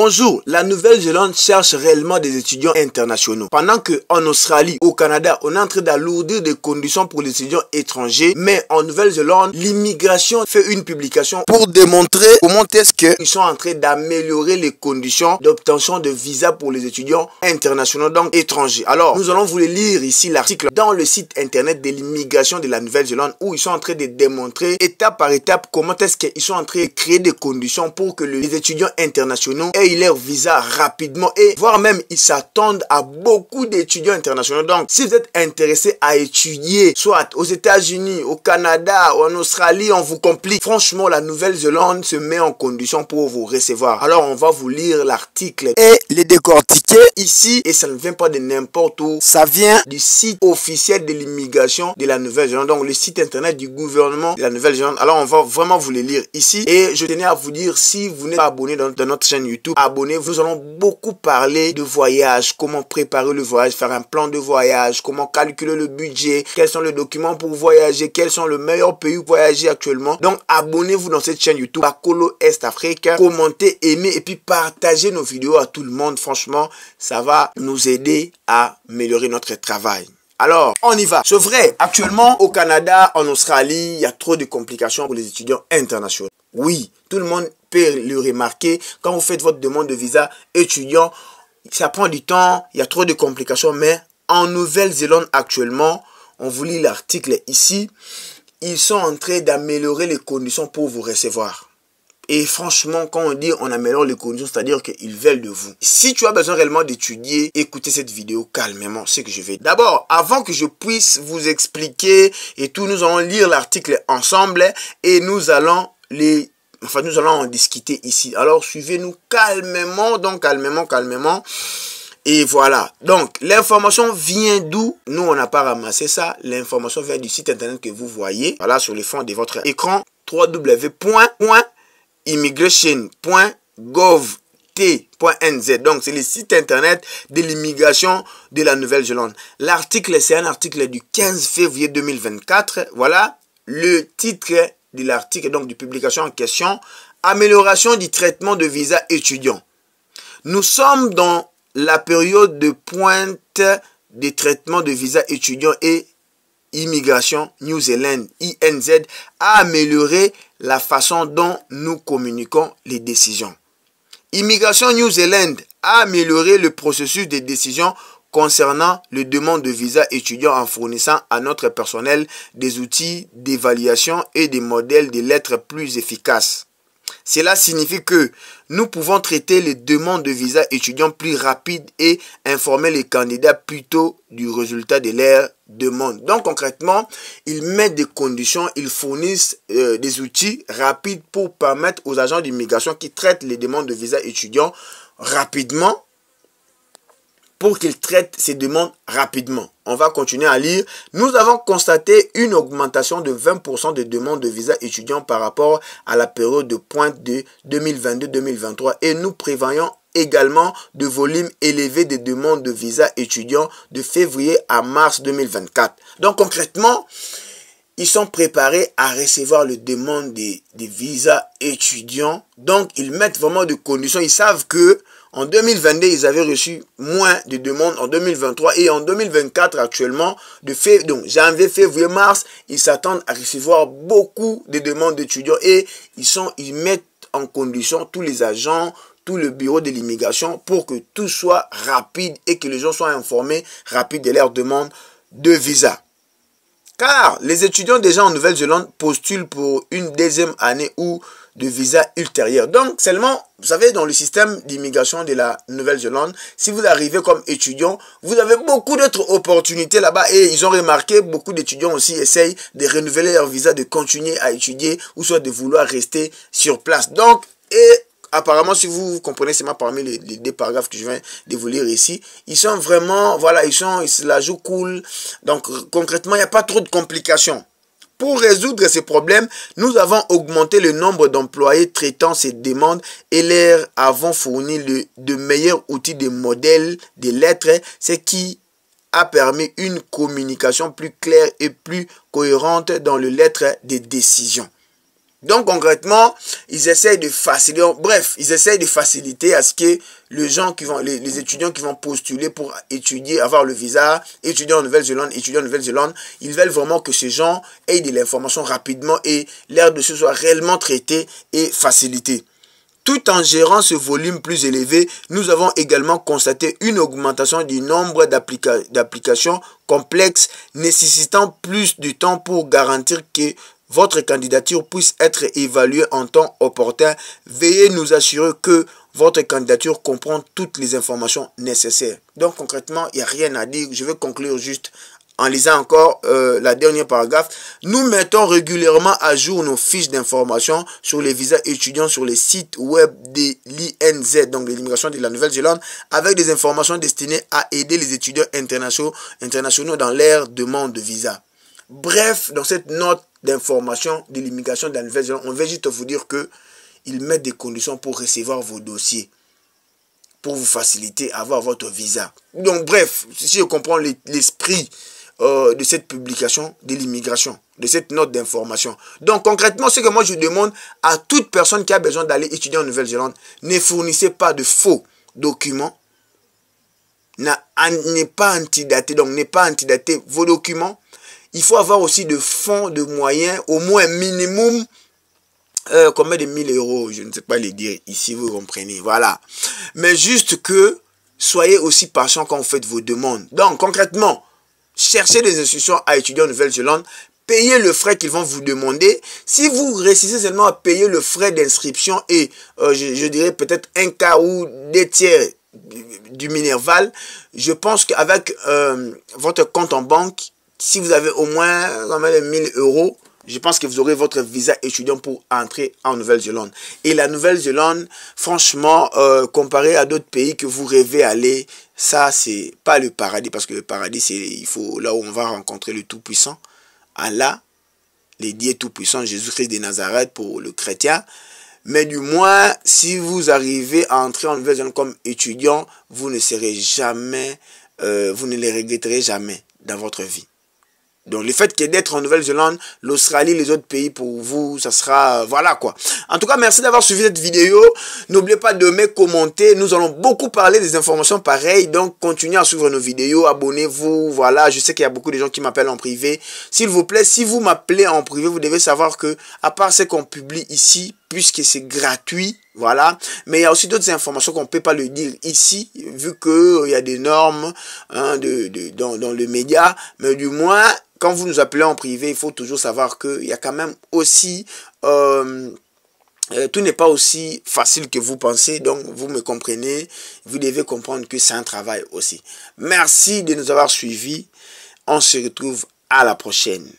Bonjour, la Nouvelle-Zélande cherche réellement des étudiants internationaux. Pendant que en Australie, au Canada, on est en train d'alourdir des conditions pour les étudiants étrangers, mais en Nouvelle-Zélande, l'immigration fait une publication pour démontrer comment est-ce qu'ils sont en train d'améliorer les conditions d'obtention de visa pour les étudiants internationaux, donc étrangers. Alors, nous allons vous lire ici l'article dans le site internet de l'immigration de la Nouvelle-Zélande où ils sont en train de démontrer étape par étape comment est-ce qu'ils sont en train de créer des conditions pour que les étudiants internationaux aient leur visa rapidement et voire même ils s'attendent à beaucoup d'étudiants internationaux. Donc, si vous êtes intéressé à étudier, soit aux États-Unis, au Canada, ou en Australie, on vous complique. Franchement, la Nouvelle-Zélande se met en condition pour vous recevoir. Alors, on va vous lire l'article et les décortiquer ici. Et ça ne vient pas de n'importe où. Ça vient du site officiel de l'immigration de la Nouvelle-Zélande. Donc, le site internet du gouvernement de la Nouvelle-Zélande. Alors, on va vraiment vous les lire ici. Et je tenais à vous dire, si vous n'êtes pas abonné dans notre chaîne YouTube, Abonnez-vous, Nous allons beaucoup parler de voyage, comment préparer le voyage, faire un plan de voyage, comment calculer le budget, quels sont les documents pour voyager, quels sont les meilleurs pays pour voyager actuellement. Donc abonnez-vous dans cette chaîne YouTube Bacolo Est Afrique, commentez, aimez et puis partagez nos vidéos à tout le monde. Franchement, ça va nous aider à améliorer notre travail. Alors, on y va. C'est vrai, actuellement au Canada, en Australie, il y a trop de complications pour les étudiants internationaux. Oui, tout le monde peut le remarquer. Quand vous faites votre demande de visa étudiant, ça prend du temps, il y a trop de complications, mais en Nouvelle-Zélande actuellement, on vous lit l'article ici, ils sont en train d'améliorer les conditions pour vous recevoir. Et franchement, quand on dit on améliore les conditions, c'est-à-dire qu'ils veulent de vous. Si tu as besoin réellement d'étudier, écoutez cette vidéo calmement, ce que je vais. D'abord, avant que je puisse vous expliquer et tout, nous allons lire l'article ensemble et nous allons les enfin nous allons en discuter ici. Alors suivez-nous calmement, donc calmement, calmement. Et voilà. Donc l'information vient d'où Nous on n'a pas ramassé ça. L'information vient du site internet que vous voyez, voilà sur le fond de votre écran www.immigration.govt.nz Donc, c'est le site internet de l'immigration de la Nouvelle-Zélande. L'article, c'est un article du 15 février 2024. Voilà. Le titre de l'article, donc de publication en question, amélioration du traitement de visa étudiant. Nous sommes dans la période de pointe des traitements de visa étudiant et immigration New Zealand, INZ, a amélioré la façon dont nous communiquons les décisions. Immigration New Zealand a amélioré le processus de décision concernant les demandes de visa étudiants en fournissant à notre personnel des outils d'évaluation et des modèles de lettres plus efficaces. Cela signifie que nous pouvons traiter les demandes de visa étudiants plus rapides et informer les candidats plus tôt du résultat de leur demande. Donc concrètement, ils mettent des conditions, ils fournissent euh, des outils rapides pour permettre aux agents d'immigration qui traitent les demandes de visa étudiants rapidement pour qu'ils traitent ces demandes rapidement. On va continuer à lire. Nous avons constaté une augmentation de 20% des demandes de visa étudiants par rapport à la période de pointe de 2022-2023 et nous prévoyons également de volumes élevés des demandes de visa étudiants de février à mars 2024. Donc concrètement, ils sont préparés à recevoir les demandes de visas étudiants. Donc ils mettent vraiment de conditions. Ils savent que en 2022, ils avaient reçu moins de demandes en 2023 et en 2024 actuellement, de fait donc janvier, février, mars, ils s'attendent à recevoir beaucoup de demandes d'étudiants et ils, sont, ils mettent en condition tous les agents, tout le bureau de l'immigration pour que tout soit rapide et que les gens soient informés rapide de leurs demandes de visa. Car les étudiants déjà en Nouvelle-Zélande postulent pour une deuxième année ou de visa ultérieur. Donc seulement, vous savez, dans le système d'immigration de la Nouvelle-Zélande, si vous arrivez comme étudiant, vous avez beaucoup d'autres opportunités là-bas et ils ont remarqué, beaucoup d'étudiants aussi essayent de renouveler leur visa, de continuer à étudier ou soit de vouloir rester sur place. Donc, et apparemment, si vous, comprenez seulement parmi les, deux paragraphes que je viens de vous lire ici, ils sont vraiment, voilà, ils sont, ils se la jouent cool. Donc, concrètement, il n'y a pas trop de complications. Pour résoudre ces problèmes, nous avons augmenté le nombre d'employés traitant ces demandes et leur avons fourni le, de meilleurs outils de modèles de lettres, ce qui a permis une communication plus claire et plus cohérente dans les lettres des décisions. Donc concrètement, ils essayent de faciliter, bref, ils essayent de faciliter à ce que les gens qui vont, les, étudiants qui vont postuler pour étudier, avoir le visa, étudier en Nouvelle-Zélande, étudier en Nouvelle-Zélande, ils veulent vraiment que ces gens aient de l'information rapidement et l'air de ce soit réellement traité et facilité. Tout en gérant ce volume plus élevé, nous avons également constaté une augmentation du nombre d'applications complexes nécessitant plus de temps pour garantir que votre candidature puisse être évaluée en temps opportun, veuillez nous assurer que votre candidature comprend toutes les informations nécessaires. Donc concrètement, il n'y a rien à dire. Je vais conclure juste en lisant encore euh, la dernière paragraphe, nous mettons régulièrement à jour nos fiches d'information sur les visas étudiants sur les sites web de l'INZ, donc l'immigration de la Nouvelle-Zélande, avec des informations destinées à aider les étudiants internationaux, internationaux dans leur demande de visa. Bref, dans cette note d'information de l'immigration de la Nouvelle-Zélande, on veut juste vous dire que ils mettent des conditions pour recevoir vos dossiers, pour vous faciliter à avoir votre visa. Donc bref, si je comprends l'esprit euh, de cette publication de l'immigration, de cette note d'information. Donc concrètement, ce que moi je demande à toute personne qui a besoin d'aller étudier en Nouvelle-Zélande, ne fournissez pas de faux documents, n'est pas antidaté, donc n'est pas antidaté vos documents, il faut avoir aussi de fonds, de moyens, au moins minimum euh, combien de 1000 euros, je ne sais pas les dire ici, vous comprenez, voilà. Mais juste que soyez aussi patient quand vous faites vos demandes. Donc, concrètement, cherchez des institutions à étudier en Nouvelle-Zélande, payez le frais qu'ils vont vous demander. Si vous réussissez seulement à payer le frais d'inscription et, euh, je, dirais, peut-être un quart ou des tiers du, Minerval, je pense qu'avec euh, votre compte en banque, si vous avez au moins 1000 euros, je pense que vous aurez votre visa étudiant pour entrer en Nouvelle-Zélande. Et la Nouvelle-Zélande, franchement, euh, comparé à d'autres pays que vous rêvez aller, ça, c'est pas le paradis, parce que le paradis, c'est là où on va rencontrer le Tout-Puissant. Allah, les dieux Tout-Puissant, Jésus-Christ de Nazareth pour le chrétien. Mais du moins, si vous arrivez à entrer en Nouvelle-Zélande comme étudiant, vous ne serez jamais, euh, vous ne les regretterez jamais dans votre vie. Donc le fait que d'être en Nouvelle-Zélande, l'Australie, les autres pays pour vous, ça sera euh, voilà quoi. En tout cas, merci d'avoir suivi cette vidéo. N'oubliez pas de me commenter. Nous allons beaucoup parler des informations pareilles. Donc continuez à suivre nos vidéos, abonnez-vous. Voilà, je sais qu'il y a beaucoup de gens qui m'appellent en privé. S'il vous plaît, si vous m'appelez en privé, vous devez savoir que à part ce qu'on publie ici, puisque c'est gratuit. Voilà. Mais il y a aussi d'autres informations qu'on ne peut pas le dire ici, vu qu'il euh, y a des normes hein, dans, les le média. Mais du moins, quand vous nous appelez en privé, il faut toujours savoir qu'il y a quand même aussi... Euh, euh, tout n'est pas aussi facile que vous pensez, donc vous me comprenez, vous devez comprendre que c'est un travail aussi. Merci de nous avoir suivis, on se retrouve à la prochaine.